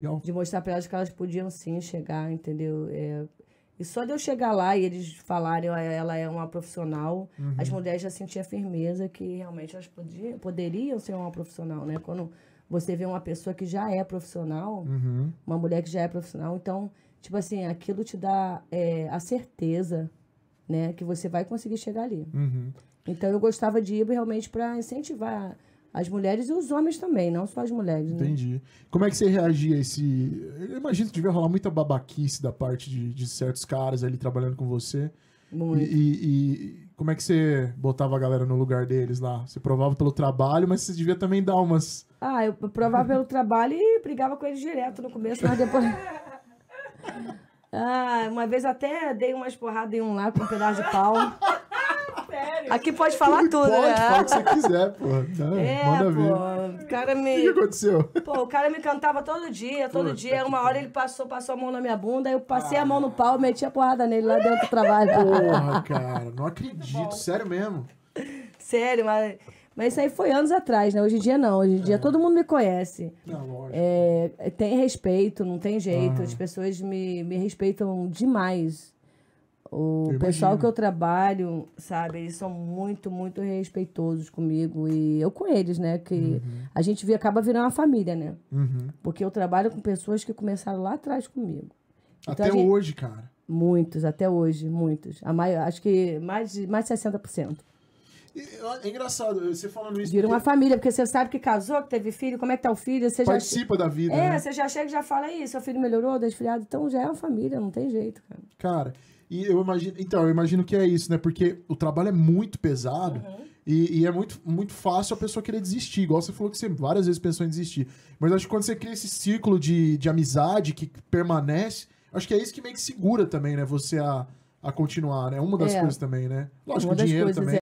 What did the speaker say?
Legal. De mostrar para elas que elas podiam sim chegar, entendeu? É, e só de eu chegar lá e eles falarem, ela é uma profissional, uhum. as mulheres já sentiam firmeza que realmente elas podiam, poderiam ser uma profissional, né? Quando você vê uma pessoa que já é profissional, uhum. uma mulher que já é profissional, então, tipo assim, aquilo te dá é, a certeza, né? Que você vai conseguir chegar ali. Uhum. Então, eu gostava de ir realmente para incentivar as mulheres e os homens também, não só as mulheres. Né? Entendi. Como é que você reagia a esse. Eu imagino que devia rolar muita babaquice da parte de, de certos caras ali trabalhando com você. Muito. E, e, e, como é que você botava a galera no lugar deles lá? Você provava pelo trabalho, mas você devia também dar umas. Ah, eu provava pelo trabalho e brigava com eles direto no começo, mas depois. ah, uma vez até dei umas porradas em um lá com um pedaço de pau. Aqui pode falar tudo, pode, né? Fala o que né? você quiser, pô. Não, né? é, manda pô, ver. O cara me. O que aconteceu? Pô, o cara me cantava todo dia, todo dia. Uma hora ele passou, passou a mão na minha bunda, eu passei ah. a mão no ah. pau, meti a porrada nele lá dentro do trabalho. Porra, cara, não acredito, sério mesmo. Sério, mas. Mas isso aí foi anos atrás, né? Hoje em dia não. Hoje em dia é. todo mundo me conhece. Não, lógico. É, tem respeito, não tem jeito. As pessoas me, me respeitam demais. O eu pessoal imagino. que eu trabalho, sabe, eles são muito, muito respeitosos comigo e eu com eles, né? Que uhum. a gente acaba virando uma família, né? Uhum. Porque eu trabalho com pessoas que começaram lá atrás comigo. Então, até gente... hoje, cara. Muitos, até hoje, muitos. A maior, acho que mais de mais de 60%. É engraçado, você falando isso. Vira porque... uma família, porque você sabe que casou, que teve filho, como é que tá o filho. Você Participa já... da vida. É, né? você já chega e já fala aí, seu filho melhorou, desfriado. Então já é uma família, não tem jeito, cara. Cara, e eu imagino. Então, eu imagino que é isso, né? Porque o trabalho é muito pesado. Uhum. E, e, é muito, muito fácil a pessoa querer desistir, igual você falou que você várias vezes pensou em desistir. Mas acho que quando você cria esse círculo de, de amizade que permanece, acho que é isso que meio que segura também, né? Você a, a continuar, né? É uma das é. coisas também, né? Lógico, o dinheiro também. É.